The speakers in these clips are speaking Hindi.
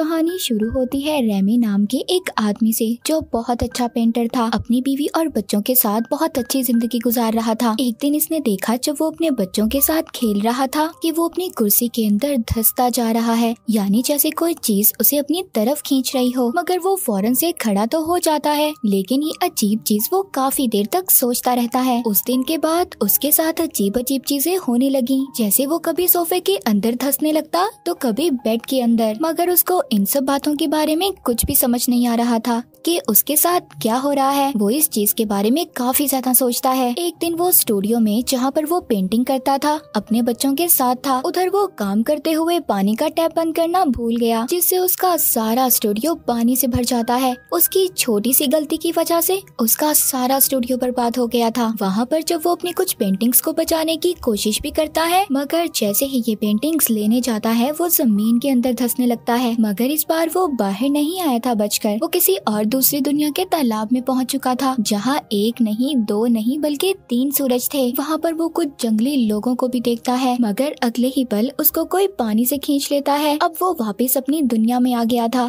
कहानी शुरू होती है रेमी नाम के एक आदमी से जो बहुत अच्छा पेंटर था अपनी बीवी और बच्चों के साथ बहुत अच्छी जिंदगी गुजार रहा था एक दिन इसने देखा जब वो अपने बच्चों के साथ खेल रहा था कि वो अपनी कुर्सी के अंदर धसता जा रहा है यानी जैसे कोई चीज उसे अपनी तरफ खींच रही हो मगर वो फौरन से खड़ा तो हो जाता है लेकिन ये अजीब चीज वो काफी देर तक सोचता रहता है उस दिन के बाद उसके साथ अजीब अजीब चीजें होने लगी जैसे वो कभी सोफे के अंदर धसने लगता तो कभी बेड के अंदर मगर उसको इन सब बातों के बारे में कुछ भी समझ नहीं आ रहा था कि उसके साथ क्या हो रहा है वो इस चीज के बारे में काफी ज्यादा सोचता है एक दिन वो स्टूडियो में जहाँ पर वो पेंटिंग करता था अपने बच्चों के साथ था उधर वो काम करते हुए पानी का टैप बंद करना भूल गया जिससे उसका सारा स्टूडियो पानी से भर जाता है उसकी छोटी सी गलती की वजह से उसका सारा स्टूडियो बर्बाद हो गया था वहाँ पर जब वो अपनी कुछ पेंटिंग्स को बचाने की कोशिश भी करता है मगर जैसे ही ये पेंटिंग्स लेने जाता है वो जमीन के अंदर धसने लगता है मगर मगर इस बार वो बाहर नहीं आया था बचकर वो किसी और दूसरी दुनिया के तालाब में पहुंच चुका था जहाँ एक नहीं दो नहीं बल्कि तीन सूरज थे वहाँ पर वो कुछ जंगली लोगों को भी देखता है मगर अगले ही पल उसको कोई पानी से खींच लेता है अब वो वापस अपनी दुनिया में आ गया था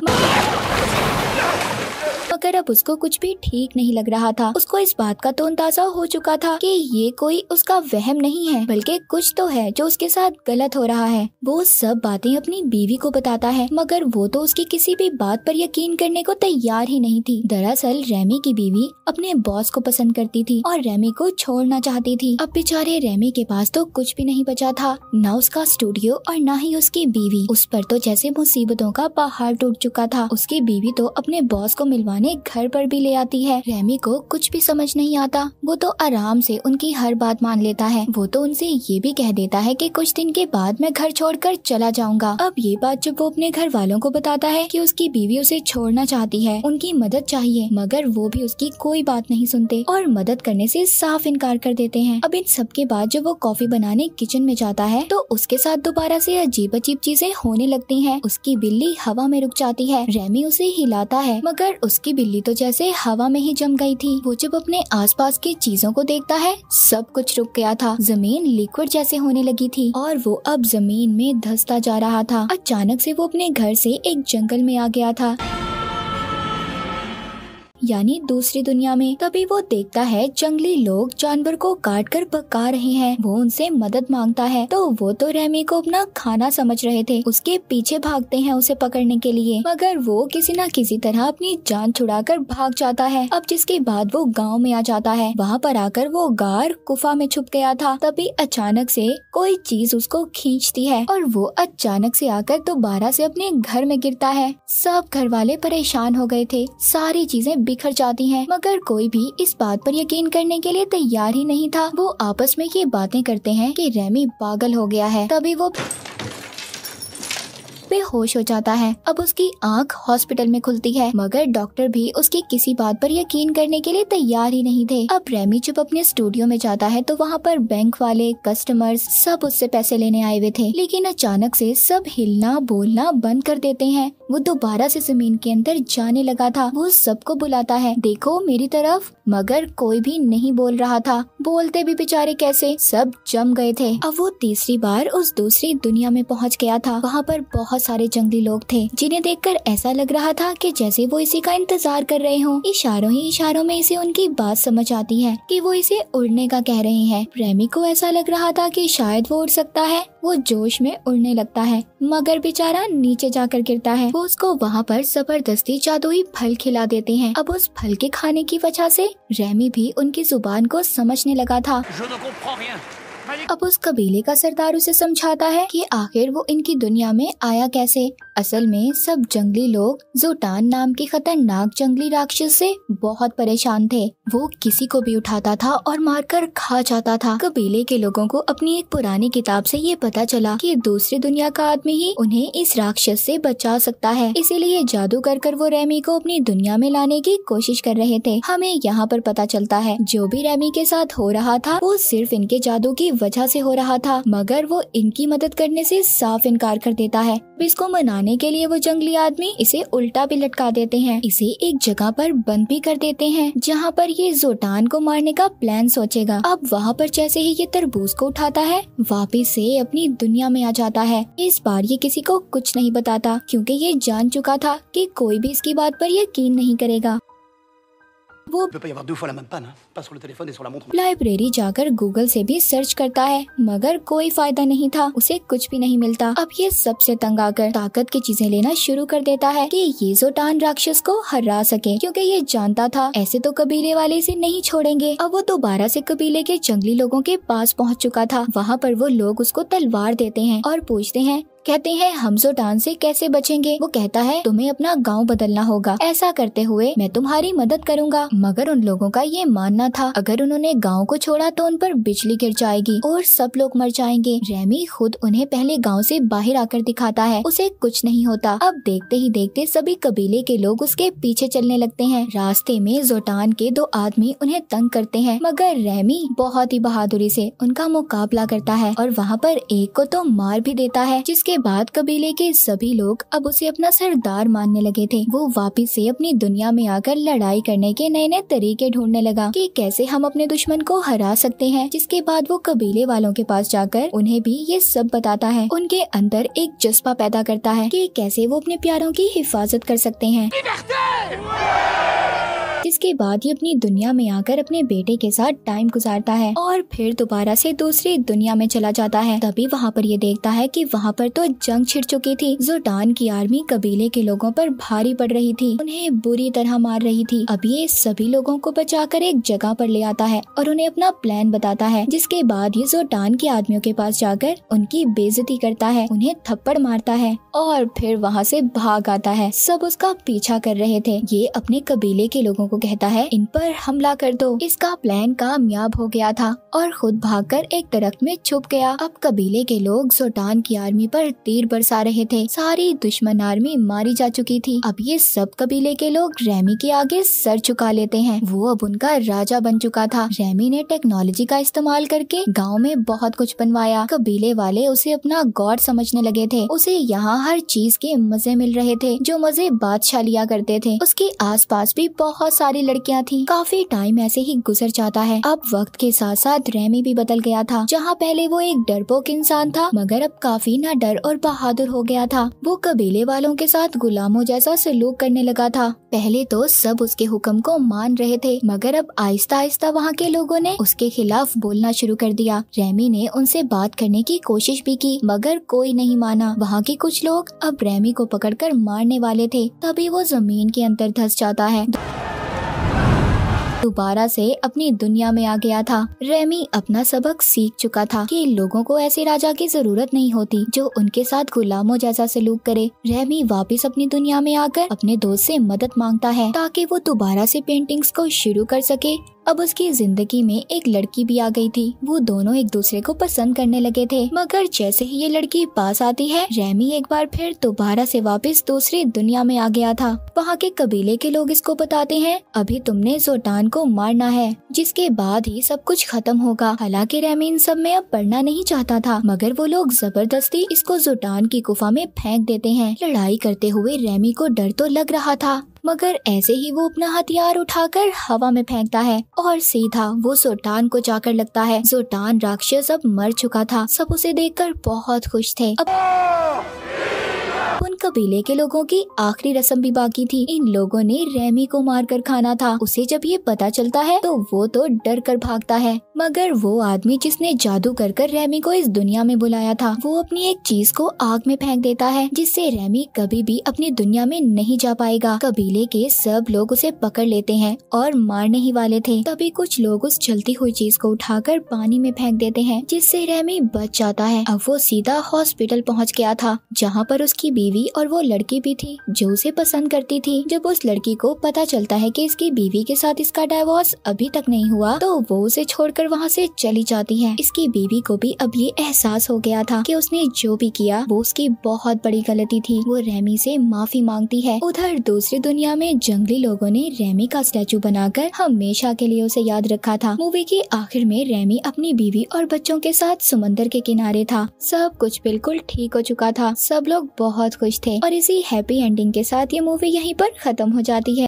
मगर अब उसको कुछ भी ठीक नहीं लग रहा था उसको इस बात का तो अंदाजा हो चुका था कि ये कोई उसका वहम नहीं है बल्कि कुछ तो है जो उसके साथ गलत हो रहा है वो सब बातें अपनी बीवी को बताता है मगर वो तो उसकी किसी भी बात पर यकीन करने को तैयार ही नहीं थी दरअसल रेमी की बीवी अपने बॉस को पसंद करती थी और रेमी को छोड़ना चाहती थी अब बेचारे रेमी के पास तो कुछ भी नहीं बचा था न उसका स्टूडियो और न ही उसकी बीवी उस पर तो जैसे मुसीबतों का पहाड़ टूट चुका था उसकी बीवी तो अपने बॉस को मिलवाने उन्हें घर पर भी ले आती है रेमी को कुछ भी समझ नहीं आता वो तो आराम से उनकी हर बात मान लेता है वो तो उनसे ये भी कह देता है कि कुछ दिन के बाद मैं घर छोड़कर चला जाऊंगा अब ये बात जब वो अपने घर वालों को बताता है कि उसकी बीवी उसे छोड़ना चाहती है उनकी मदद चाहिए मगर वो भी उसकी कोई बात नहीं सुनते और मदद करने से साफ इनकार कर देते हैं अब इन सब के बाद जब वो कॉफी बनाने किचन में जाता है तो उसके साथ दोबारा से अजीब अजीब चीजें होने लगती है उसकी बिल्ली हवा में रुक जाती है रेमी उसे हिलाता है मगर उसकी बिल्ली तो जैसे हवा में ही जम गई थी वो जब अपने आसपास की चीजों को देखता है सब कुछ रुक गया था जमीन लिक्विड जैसे होने लगी थी और वो अब जमीन में धसता जा रहा था अचानक से वो अपने घर से एक जंगल में आ गया था यानी दूसरी दुनिया में तभी वो देखता है जंगली लोग जानवर को काट कर पका रहे हैं वो उनसे मदद मांगता है तो वो तो रेमी को अपना खाना समझ रहे थे उसके पीछे भागते हैं उसे पकड़ने के लिए मगर वो किसी न किसी तरह अपनी जान छुड़ाकर भाग जाता है अब जिसके बाद वो गाँव में आ जाता है वहाँ पर आकर वो गार गुफा में छुप गया था तभी अचानक से कोई चीज उसको खींचती है और वो अचानक से आकर दोबारा से अपने घर में गिरता है सब घर वाले परेशान हो गए थे सारी चीजें बिखर जाती हैं मगर कोई भी इस बात पर यकीन करने के लिए तैयार ही नहीं था वो आपस में ये बातें करते हैं कि रेमी पागल हो गया है तभी वो बेहोश हो जाता है अब उसकी आंख हॉस्पिटल में खुलती है मगर डॉक्टर भी उसकी किसी बात पर यकीन करने के लिए तैयार ही नहीं थे अब रेमी जब अपने स्टूडियो में जाता है तो वहाँ पर बैंक वाले कस्टमर्स सब उससे पैसे लेने आए हुए थे लेकिन अचानक से सब हिलना बोलना बंद कर देते हैं वो दोबारा से जमीन के अंदर जाने लगा था वो सबको बुलाता है देखो मेरी तरफ मगर कोई भी नहीं बोल रहा था बोलते भी बेचारे कैसे सब जम गए थे अब वो तीसरी बार उस दूसरी दुनिया में पहुंच गया था वहाँ पर बहुत बहुत सारे जंगली लोग थे जिन्हें देखकर ऐसा लग रहा था कि जैसे वो इसी का इंतजार कर रहे हों इशारों ही इशारों में इसे उनकी बात समझ आती है कि वो इसे उड़ने का कह रहे हैं प्रेमी को ऐसा लग रहा था कि शायद वो उड़ सकता है वो जोश में उड़ने लगता है मगर बेचारा नीचे जाकर गिरता है वो उसको वहाँ पर जबरदस्ती जादुई फल खिला देते हैं अब उस फल के खाने की वजह से रेमी भी उनकी जुबान को समझने लगा था अब उस कबीले का सरदार उसे समझाता है कि आखिर वो इनकी दुनिया में आया कैसे असल में सब जंगली लोग जोटान नाम के खतरनाक जंगली राक्षस से बहुत परेशान थे वो किसी को भी उठाता था और मारकर खा जाता था कबीले के लोगों को अपनी एक पुरानी किताब से ये पता चला कि दूसरी दुनिया का आदमी ही उन्हें इस राक्षस से बचा सकता है इसीलिए जादू कर कर वो रेमी को अपनी दुनिया में लाने की कोशिश कर रहे थे हमें यहाँ पर पता चलता है जो भी रेमी के साथ हो रहा था वो सिर्फ इनके जादू की वजह वजह से हो रहा था मगर वो इनकी मदद करने से साफ इनकार कर देता है इसको मनाने के लिए वो जंगली आदमी इसे उल्टा भी लटका देते हैं इसे एक जगह पर बंद भी कर देते हैं जहाँ पर ये जोटान को मारने का प्लान सोचेगा अब वहाँ पर जैसे ही ये तरबूज को उठाता है वापिस से अपनी दुनिया में आ जाता है इस बार ये किसी को कुछ नहीं बताता क्योंकि ये जान चुका था कि कोई भी इसकी बात पर यकीन नहीं करेगा वो लाइब्रेरी जाकर गूगल से भी सर्च करता है मगर कोई फायदा नहीं था उसे कुछ भी नहीं मिलता अब ये सबसे तंग आकर ताकत की चीजें लेना शुरू कर देता है कि ये जोटान राक्षस को हरा सके क्योंकि ये जानता था ऐसे तो कबीले वाले इसे नहीं छोड़ेंगे अब वो दोबारा से कबीले के जंगली लोगों के पास पहुँच चुका था वहाँ पर वो लोग उसको तलवार देते हैं और पूछते हैं कहते हैं हम जोटान से कैसे बचेंगे वो कहता है तुम्हें अपना गांव बदलना होगा ऐसा करते हुए मैं तुम्हारी मदद करूंगा मगर उन लोगों का ये मानना करना था अगर उन्होंने गाँव को छोड़ा तो उन पर बिजली गिर जाएगी और सब लोग मर जाएंगे रेमी खुद उन्हें पहले गाँव से बाहर आकर दिखाता है उसे कुछ नहीं होता अब देखते ही देखते सभी कबीले के लोग उसके पीछे चलने लगते हैं रास्ते में जोटान के दो आदमी उन्हें तंग करते हैं मगर रेमी बहुत ही बहादुरी से उनका मुकाबला करता है और वहाँ पर एक को तो मार भी देता है जिसके बाद कबीले के सभी लोग अब उसे अपना सरदार मानने लगे थे वो वापिस से अपनी दुनिया में आकर लड़ाई करने के नए नए तरीके ढूंढने लगा कि कैसे हम अपने दुश्मन को हरा सकते हैं जिसके बाद वो कबीले वालों के पास जाकर उन्हें भी ये सब बताता है उनके अंदर एक जज्बा पैदा करता है कि कैसे वो अपने प्यारों की हिफाजत कर सकते हैं इसके बाद ये अपनी दुनिया में आकर अपने बेटे के साथ टाइम गुजारता है और फिर दोबारा से दूसरी दुनिया में चला जाता है तभी वहाँ पर ये देखता है कि वहाँ पर तो जंग छिड़ चुकी थी जोटान की आर्मी कबीले के लोगों पर भारी पड़ रही थी उन्हें बुरी तरह मार रही थी अब ये सभी लोगों को कर एक जगह पर ले आता है और उन्हें अपना प्लान बताता है जिसके बाद ये जोटान के आदमियों के पास जाकर उनकी बेजती करता है उन्हें थप्पड़ मारता है और फिर वहाँ से भाग आता है सब उसका पीछा कर रहे थे ये अपने कबीले के लोगों को कहता है इन पर हमला कर दो इसका प्लान कामयाब हो गया था और खुद भागकर एक दरख्त में छुप गया अब कबीले के लोग सोटान की आर्मी पर तीर बरसा रहे थे सारी दुश्मन आर्मी मारी जा चुकी थी अब ये सब कबीले के लोग रैमी के आगे सर चुका लेते हैं वो अब उनका राजा बन चुका था रैमी ने टेक्नोलॉजी का इस्तेमाल करके गाँव में बहुत कुछ बनवाया कबीले वाले उसे अपना गॉड समझने लगे थे उसे यहाँ हर चीज के मजे मिल रहे थे जो मजे बादशाह लिया करते थे उसके आसपास भी बहुत सारे सारी लड़कियां थी काफी टाइम ऐसे ही गुजर जाता है अब वक्त के साथ साथ रेमी भी बदल गया था जहाँ पहले वो एक डरपोक इंसान था मगर अब काफी ना डर और बहादुर हो गया था वो कबीले वालों के साथ गुलामों जैसा सलूक करने लगा था पहले तो सब उसके हुक्म को मान रहे थे मगर अब आहिस्ता आहिस्ता वहाँ के लोगों ने उसके खिलाफ बोलना शुरू कर दिया रेमी ने उनसे बात करने की कोशिश भी की मगर कोई नहीं माना वहाँ के कुछ लोग अब रेमी को पकड़कर मारने वाले थे तभी वो जमीन के अंदर धस जाता है दोबारा से अपनी दुनिया में आ गया था रेमी अपना सबक सीख चुका था कि लोगों को ऐसे राजा की जरूरत नहीं होती जो उनके साथ गुलामों जैसा सलूक करे रेमी वापस अपनी दुनिया में आकर अपने दोस्त से मदद मांगता है ताकि वो दोबारा से पेंटिंग्स को शुरू कर सके अब उसकी जिंदगी में एक लड़की भी आ गई थी वो दोनों एक दूसरे को पसंद करने लगे थे मगर जैसे ही ये लड़की पास आती है रेमी एक बार फिर दोबारा से वापस दूसरी दुनिया में आ गया था वहाँ के कबीले के लोग इसको बताते हैं अभी तुमने जोटान को मारना है जिसके बाद ही सब कुछ खत्म होगा हालांकि रेमी इन सब में अब पढ़ना नहीं चाहता था मगर वो लोग जबरदस्ती इसको जुटान की गुफा में फेंक देते हैं लड़ाई करते हुए रेमी को डर तो लग रहा था मगर ऐसे ही वो अपना हथियार उठाकर हवा में फेंकता है और सीधा वो सोटान को जाकर लगता है सोटान राक्षस अब मर चुका था सब उसे देखकर बहुत खुश थे अब कबीले के लोगों की आखिरी रस्म भी बाकी थी इन लोगों ने रेमी को मार कर खाना था उसे जब ये पता चलता है तो वो तो डर कर भागता है मगर वो आदमी जिसने जादू कर कर रेमी को इस दुनिया में बुलाया था वो अपनी एक चीज को आग में फेंक देता है जिससे रेमी कभी भी अपनी दुनिया में नहीं जा पाएगा कबीले के सब लोग उसे पकड़ लेते हैं और मारने ही वाले थे तभी कुछ लोग उस जलती हुई चीज को उठाकर पानी में फेंक देते हैं जिससे रेमी बच जाता है अब वो सीधा हॉस्पिटल पहुंच गया था जहां पर उसकी बीवी और वो लड़की भी थी जो उसे पसंद करती थी जब उस लड़की को पता चलता है कि इसकी बीवी के साथ इसका डाइवोर्स अभी तक नहीं हुआ तो वो उसे छोड़कर वहाँ से चली जाती है इसकी बीवी को भी अब ये एहसास हो गया था कि उसने जो भी किया वो उसकी बहुत बड़ी गलती थी वो रेमी से माफी मांगती है उधर दूसरी दुनिया में जंगली लोगो ने रेमी का बना बनाकर हमेशा के लिए उसे याद रखा था मूवी के आखिर में रेमी अपनी बीवी और बच्चों के साथ समंदर के किनारे था सब कुछ बिल्कुल ठीक हो चुका था सब लोग बहुत खुश थे और इसी हैप्पी एंडिंग के साथ ये मूवी यहीं पर खत्म हो जाती है